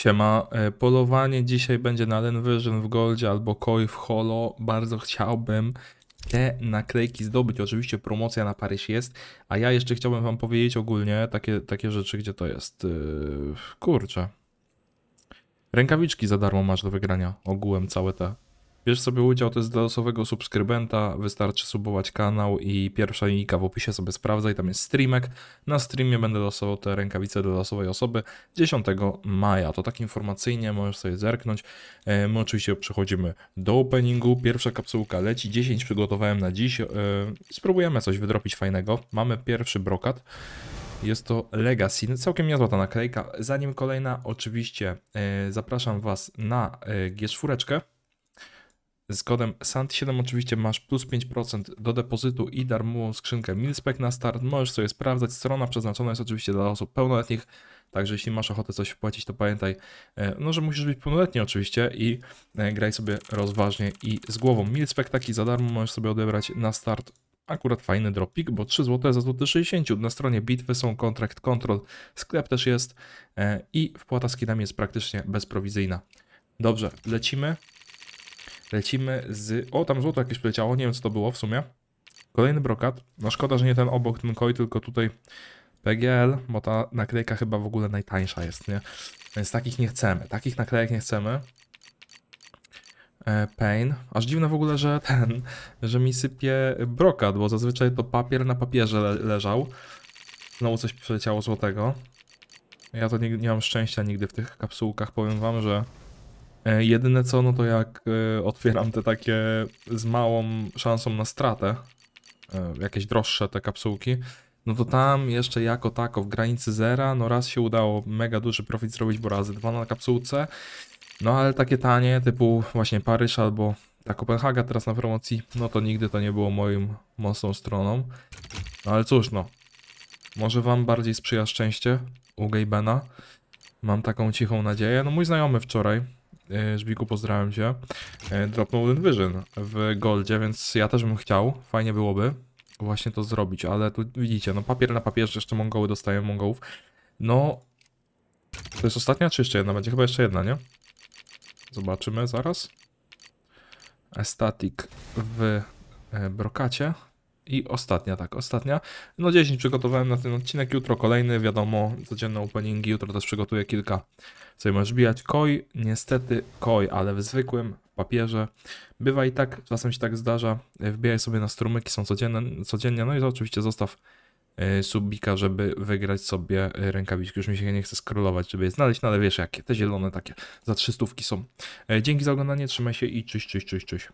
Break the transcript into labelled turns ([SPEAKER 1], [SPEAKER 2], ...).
[SPEAKER 1] Siema, e, polowanie dzisiaj będzie na Renversion w Goldzie albo Koi w Holo. Bardzo chciałbym te naklejki zdobyć. Oczywiście promocja na Paryż jest, a ja jeszcze chciałbym wam powiedzieć ogólnie takie, takie rzeczy, gdzie to jest. E, kurczę. Rękawiczki za darmo masz do wygrania ogółem całe te. Bierz sobie udział, to jest dla losowego subskrybenta, wystarczy subować kanał i pierwsza linijka w opisie sobie sprawdza i tam jest streamek. Na streamie będę losował te rękawice dla losowej osoby 10 maja. To tak informacyjnie możesz sobie zerknąć. E, my oczywiście przechodzimy do openingu. Pierwsza kapsułka leci, 10 przygotowałem na dziś. E, spróbujemy coś wydropić fajnego. Mamy pierwszy brokat. Jest to Legacy, no, całkiem niezła ta naklejka. Zanim kolejna, oczywiście e, zapraszam Was na G4. Z kodem SANT7 oczywiście masz plus 5% do depozytu i darmową skrzynkę Milspec na start. Możesz sobie sprawdzać. Strona przeznaczona jest oczywiście dla osób pełnoletnich, także jeśli masz ochotę coś wpłacić, to pamiętaj, e, no, że musisz być pełnoletni oczywiście i e, graj sobie rozważnie i z głową. Milspec taki za darmo możesz sobie odebrać na start akurat fajny dropik, bo 3 zł za złoty 60. Na stronie bitwy są kontrakt kontrol, sklep też jest e, i wpłata z skinami jest praktycznie bezprowizyjna. Dobrze, lecimy. Lecimy z... O, tam złoto jakieś przyleciało nie wiem co to było w sumie. Kolejny brokat. No szkoda, że nie ten obok, ten koi, tylko tutaj PGL, bo ta naklejka chyba w ogóle najtańsza jest, nie? Więc takich nie chcemy, takich naklejek nie chcemy. E, pain. Aż dziwne w ogóle, że ten, że mi sypie brokat, bo zazwyczaj to papier na papierze le leżał. Znowu coś przeleciało złotego. Ja to nie, nie mam szczęścia nigdy w tych kapsułkach, powiem wam, że E, jedyne co, no to jak e, otwieram te takie z małą szansą na stratę, e, jakieś droższe te kapsułki, no to tam jeszcze jako tako w granicy zera, no raz się udało mega duży profit zrobić, bo razy dwa na kapsułce, no ale takie tanie, typu właśnie Paryż albo ta Kopenhaga teraz na promocji, no to nigdy to nie było moim mocną stroną. No ale cóż no, może wam bardziej sprzyja szczęście u Gaybena. Mam taką cichą nadzieję. No mój znajomy wczoraj, E, Żbiku, pozdrawiam cię. E, dropnął Golden Vision w Goldzie, więc ja też bym chciał. Fajnie byłoby właśnie to zrobić, ale tu widzicie, no papier na papierze, jeszcze Mongoły dostają Mongołów. No, to jest ostatnia czy jeszcze jedna? Będzie chyba jeszcze jedna, nie? Zobaczymy zaraz. Estatic w e, brokacie i ostatnia, tak, ostatnia. No 10 przygotowałem na ten odcinek, jutro kolejny, wiadomo, codzienne openingi, jutro też przygotuję kilka, co możesz bijać. Koi, niestety koi, ale w zwykłym papierze. Bywa i tak, czasem się tak zdarza, wbijaj sobie na strumyki, są codzienne, codziennie, no i to oczywiście zostaw e, subbika, żeby wygrać sobie e, rękawiczki. Już mi się nie chce skrolować, żeby je znaleźć, no ale wiesz jakie, te zielone takie za trzystówki są. E, dzięki za oglądanie, trzymaj się i czyś, czyś, czyś, czyś.